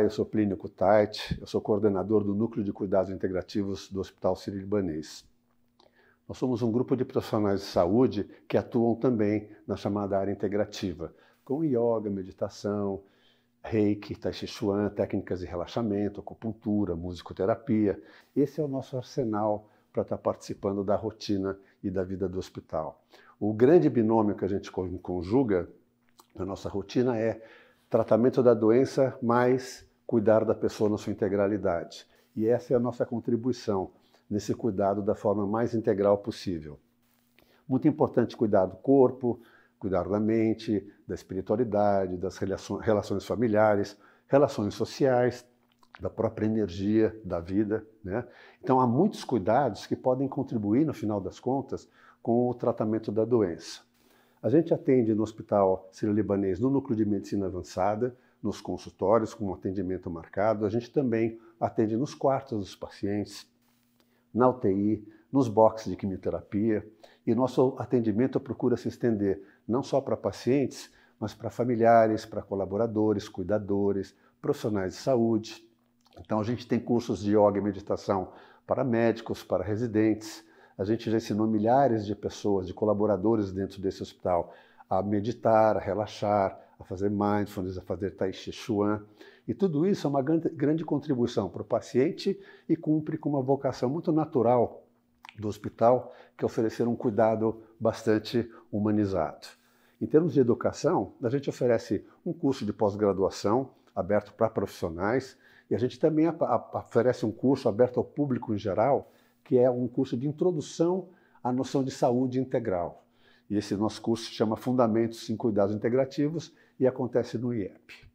eu sou Plínio Kutait, eu sou coordenador do Núcleo de Cuidados Integrativos do Hospital Sírio-Libanês. Nós somos um grupo de profissionais de saúde que atuam também na chamada área integrativa, com yoga, meditação, reiki, tai chi chuan, técnicas de relaxamento, acupuntura, musicoterapia. Esse é o nosso arsenal para estar participando da rotina e da vida do hospital. O grande binômio que a gente conjuga na nossa rotina é tratamento da doença mais cuidar da pessoa na sua integralidade. E essa é a nossa contribuição nesse cuidado da forma mais integral possível. Muito importante cuidar do corpo, cuidar da mente, da espiritualidade, das relações familiares, relações sociais, da própria energia da vida. Né? Então, há muitos cuidados que podem contribuir, no final das contas, com o tratamento da doença. A gente atende no Hospital Sírio-Libanês, no Núcleo de Medicina Avançada, nos consultórios, com um atendimento marcado. A gente também atende nos quartos dos pacientes, na UTI, nos boxes de quimioterapia. E nosso atendimento procura se estender não só para pacientes, mas para familiares, para colaboradores, cuidadores, profissionais de saúde. Então, a gente tem cursos de yoga e meditação para médicos, para residentes a gente já ensinou milhares de pessoas, de colaboradores dentro desse hospital, a meditar, a relaxar, a fazer mindfulness, a fazer tai chi chuan. E tudo isso é uma grande contribuição para o paciente e cumpre com uma vocação muito natural do hospital, que é oferecer um cuidado bastante humanizado. Em termos de educação, a gente oferece um curso de pós-graduação aberto para profissionais e a gente também oferece um curso aberto ao público em geral, que é um curso de introdução à noção de saúde integral. E esse nosso curso se chama Fundamentos em Cuidados Integrativos e acontece no IEP.